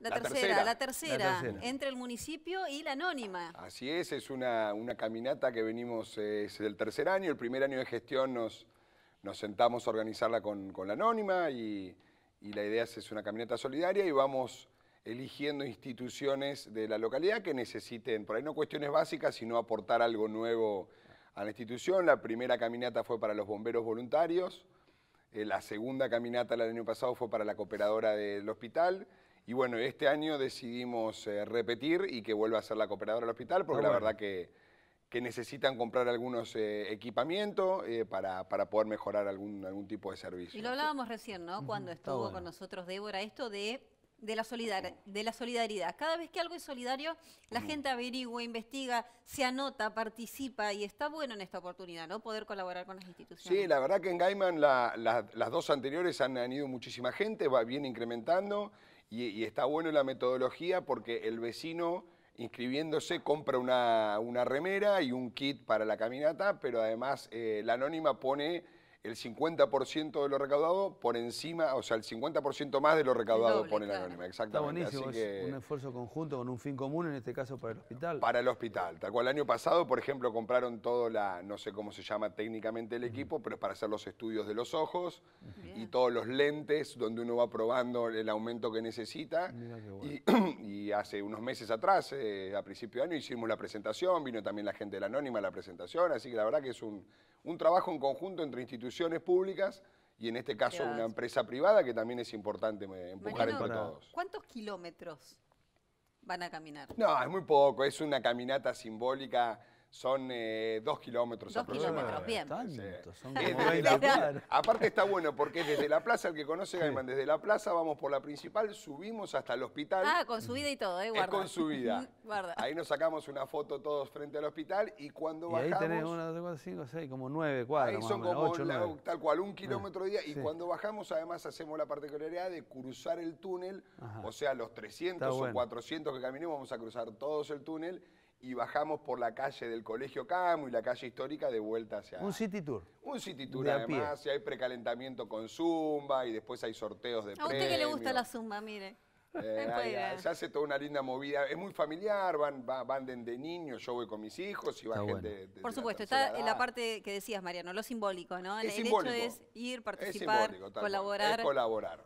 La, tercera, la, tercera, entre el municipio y la anónima. Así es, es una, caminata que venimos, eh, el tercer año, el primer año de gestión nos, sentamos a organizarla con, la anónima y, la idea es, es una caminata solidaria y vamos eligiendo instituciones de la localidad que necesiten, por ahí no cuestiones básicas, sino aportar algo nuevo a la institución. La primera caminata fue para los bomberos voluntarios, eh, la segunda caminata el año pasado fue para la cooperadora del hospital, y bueno, este año decidimos eh, repetir y que vuelva a ser la cooperadora del hospital, porque ah, la verdad que, que necesitan comprar algunos eh, equipamientos eh, para, para, poder mejorar algún, algún tipo de servicio. Y lo hablábamos recién, ¿no? Cuando estuvo con nosotros Débora, esto de de la, de la solidaridad. Cada vez que algo es solidario, la gente averigua, investiga, se anota, participa y está bueno en esta oportunidad, ¿no? Poder colaborar con las instituciones. Sí, la verdad que en Gaiman las dos anteriores han, han ido muchísima gente, va, viene incrementando y, está bueno la metodología porque el vecino inscribiéndose compra una, remera y un kit para la caminata, pero además eh, la anónima pone el 50% de lo recaudado por encima, o sea, el 50% más de lo recaudado pone la anónima, exactamente. Está buenísimo, es un esfuerzo conjunto con un fin común, en este caso para el hospital. Para el hospital, tal cual. El año pasado, por ejemplo, compraron todo la, no sé cómo se llama técnicamente el equipo, pero es para hacer los estudios de los ojos y todos los lentes donde uno va probando el aumento que necesita. Y, hace unos meses atrás, eh, a principio de año, hicimos la presentación, vino también la gente del la Anónima a la presentación, así que la verdad que es un, un trabajo en conjunto entre instituciones públicas y en este caso una empresa privada que también es importante empujar entre todos. ¿Cuántos kilómetros van a caminar? No, es muy poco, es una caminata simbólica son eh, dos kilómetros aparte está bueno porque es desde la plaza, el que conoce Gaiman, desde la plaza vamos por la principal, subimos hasta el hospital. Ah, con subida y todo, ¿eh? Guarda. con subida. Ahí nos sacamos una foto todos frente al hospital y cuando bajamos... ahí dos, cuatro, cinco, como nueve son como tal cual, un kilómetro día. Y cuando bajamos además hacemos la particularidad de cruzar el túnel, o sea, los 300 o 400 que caminemos vamos a cruzar todos el túnel y bajamos por la calle del Colegio Camo y la calle histórica de vuelta hacia... Un city tour. Un city tour además, y hay precalentamiento con Zumba y después hay sorteos de ¿A usted que le gusta la Zumba, mire? Eh, se hace toda una linda movida, es muy familiar, van, van de, niños, yo voy con mis hijos y va gente... De, Por supuesto, está en la parte que decías, Mariano, lo simbólico, ¿no? El, hecho es ir, participar, colaborar. Es colaborar.